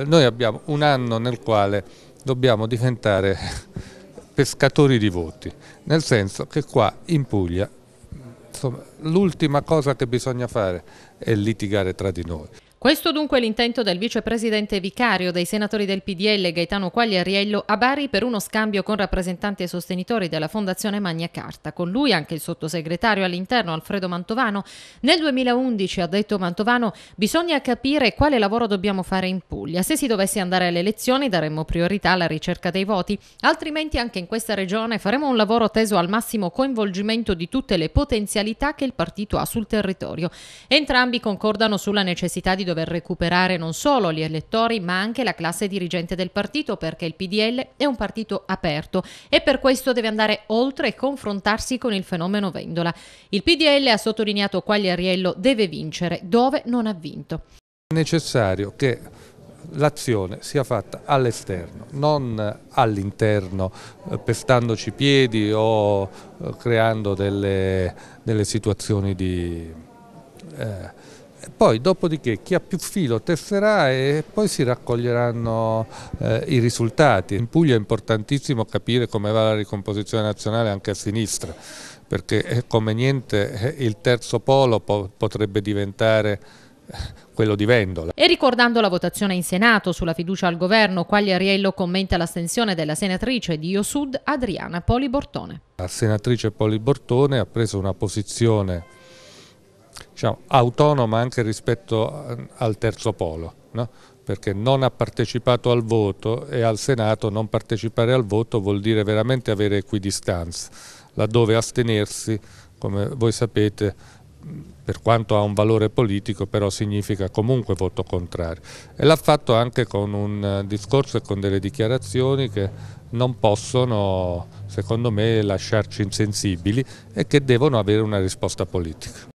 Eh, noi abbiamo un anno nel quale dobbiamo diventare pescatori di voti, nel senso che qua in Puglia l'ultima cosa che bisogna fare è litigare tra di noi. Questo dunque è l'intento del vicepresidente vicario dei senatori del PDL Gaetano Quagliariello a Bari per uno scambio con rappresentanti e sostenitori della Fondazione Magna Carta. Con lui anche il sottosegretario all'interno Alfredo Mantovano. Nel 2011 ha detto Mantovano bisogna capire quale lavoro dobbiamo fare in Puglia. Se si dovesse andare alle elezioni daremmo priorità alla ricerca dei voti, altrimenti anche in questa regione faremo un lavoro teso al massimo coinvolgimento di tutte le potenzialità che il partito ha sul territorio. Entrambi concordano sulla necessità di dover recuperare non solo gli elettori ma anche la classe dirigente del partito perché il PDL è un partito aperto e per questo deve andare oltre e confrontarsi con il fenomeno Vendola. Il PDL, ha sottolineato quali Ariello deve vincere dove non ha vinto. È necessario che l'azione sia fatta all'esterno, non all'interno, eh, pestandoci i piedi o eh, creando delle, delle situazioni di... Eh, poi dopodiché chi ha più filo tesserà e poi si raccoglieranno eh, i risultati. In Puglia è importantissimo capire come va la ricomposizione nazionale anche a sinistra, perché eh, come niente eh, il terzo polo po potrebbe diventare eh, quello di Vendola. E ricordando la votazione in Senato sulla fiducia al governo, Quagliariello commenta l'astensione della senatrice di Io Sud Adriana Poli Bortone. La senatrice Poli Bortone ha preso una posizione diciamo, autonoma anche rispetto eh, al terzo polo, no? perché non ha partecipato al voto e al Senato non partecipare al voto vuol dire veramente avere equidistanza, laddove astenersi, come voi sapete, per quanto ha un valore politico, però significa comunque voto contrario. E l'ha fatto anche con un eh, discorso e con delle dichiarazioni che non possono, secondo me, lasciarci insensibili e che devono avere una risposta politica.